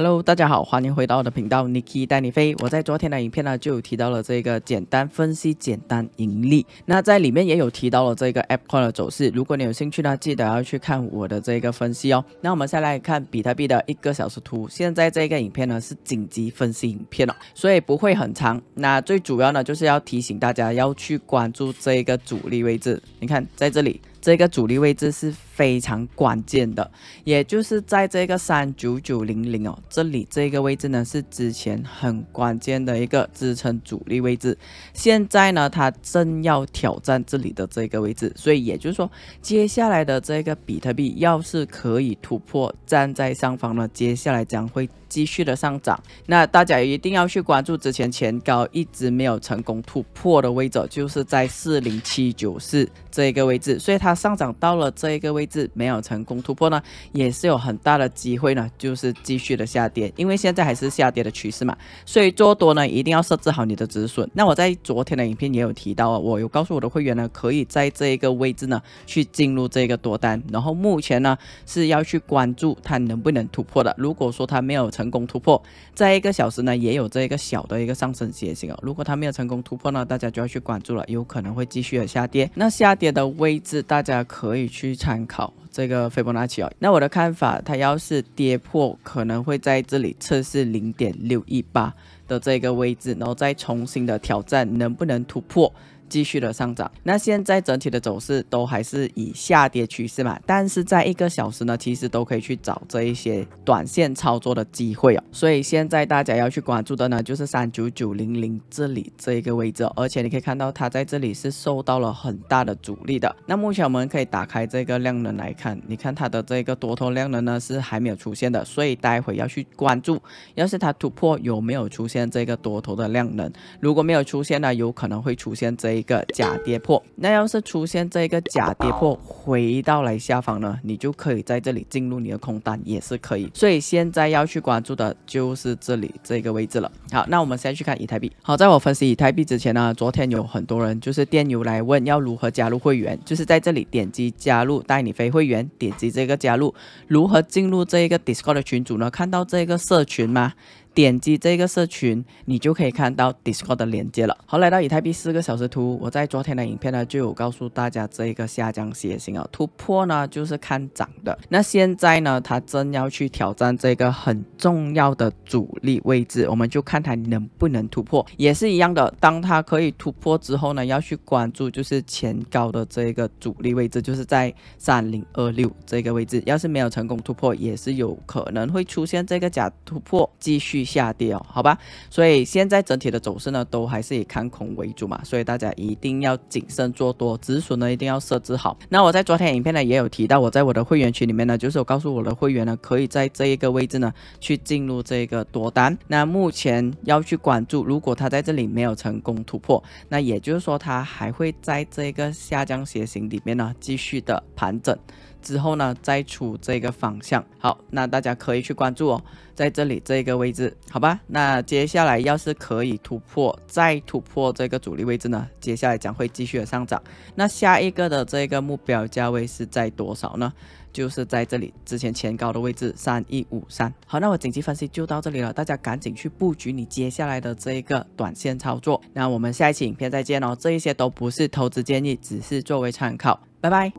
Hello，大家好，欢迎回到我的频道，Niki 带你飞。我在昨天的影片呢，就有提到了这个简单分析，简单盈利。那在里面也有提到了这个 AppCoin 的走势。如果你有兴趣呢，记得要去看我的这个分析哦。那我们先来看比特币的一个小时图。现在这个影片呢是紧急分析影片哦，所以不会很长。那最主要呢，就是要提醒大家要去关注这个阻力位置。你看在这里，这个阻力位置是。非常关键的，也就是在这个三九九零零哦，这里这个位置呢是之前很关键的一个支撑阻力位置。现在呢，它正要挑战这里的这个位置，所以也就是说，接下来的这个比特币要是可以突破站在上方呢，接下来将会继续的上涨。那大家一定要去关注之前前高一直没有成功突破的位置，就是在四零七九四这个位置，所以它上涨到了这个位。没有成功突破呢，也是有很大的机会呢，就是继续的下跌，因为现在还是下跌的趋势嘛，所以做多呢一定要设置好你的止损。那我在昨天的影片也有提到啊，我有告诉我的会员呢，可以在这一个位置呢去进入这个多单，然后目前呢是要去关注它能不能突破的。如果说它没有成功突破，在一个小时呢也有这一个小的一个上升楔形啊，如果它没有成功突破呢，大家就要去关注了，有可能会继续的下跌。那下跌的位置大家可以去参考。好，这个斐波那契哦，那我的看法，它要是跌破，可能会在这里测试零点六一八的这个位置，然后再重新的挑战能不能突破。继续的上涨，那现在整体的走势都还是以下跌趋势嘛？但是在一个小时呢，其实都可以去找这一些短线操作的机会哦。所以现在大家要去关注的呢，就是三九九零零这里这一个位置，而且你可以看到它在这里是受到了很大的阻力的。那目前我们可以打开这个量能来看，你看它的这个多头量能呢是还没有出现的，所以待会要去关注，要是它突破有没有出现这个多头的量能，如果没有出现呢，有可能会出现这。一个假跌破，那要是出现这个假跌破，回到来下方呢，你就可以在这里进入你的空单也是可以。所以现在要去关注的就是这里这个位置了。好，那我们先去看以太币。好，在我分析以太币之前呢，昨天有很多人就是电邮来问要如何加入会员，就是在这里点击加入带你飞会员，点击这个加入，如何进入这一个 Discord 群组呢？看到这个社群吗？点击这个社群，你就可以看到 Discord 的连接了。好，来到以太币四个小时图，我在昨天的影片呢就有告诉大家这个下降楔形啊，突破呢就是看涨的。那现在呢，它正要去挑战这个很重要的主力位置，我们就看它能不能突破。也是一样的，当它可以突破之后呢，要去关注就是前高的这个主力位置，就是在三零二六这个位置。要是没有成功突破，也是有可能会出现这个假突破，继续。下跌哦，好吧，所以现在整体的走势呢，都还是以看空为主嘛，所以大家一定要谨慎做多，止损呢一定要设置好。那我在昨天影片呢也有提到，我在我的会员群里面呢，就是我告诉我的会员呢，可以在这一个位置呢去进入这个多单。那目前要去关注，如果它在这里没有成功突破，那也就是说它还会在这个下降斜形里面呢继续的盘整。之后呢，再处这个方向。好，那大家可以去关注哦，在这里这个位置，好吧？那接下来要是可以突破，再突破这个阻力位置呢，接下来将会继续的上涨。那下一个的这个目标价位是在多少呢？就是在这里之前前高的位置三一五三。好，那我紧急分析就到这里了，大家赶紧去布局你接下来的这一个短线操作。那我们下一期影片再见哦。这一些都不是投资建议，只是作为参考。拜拜。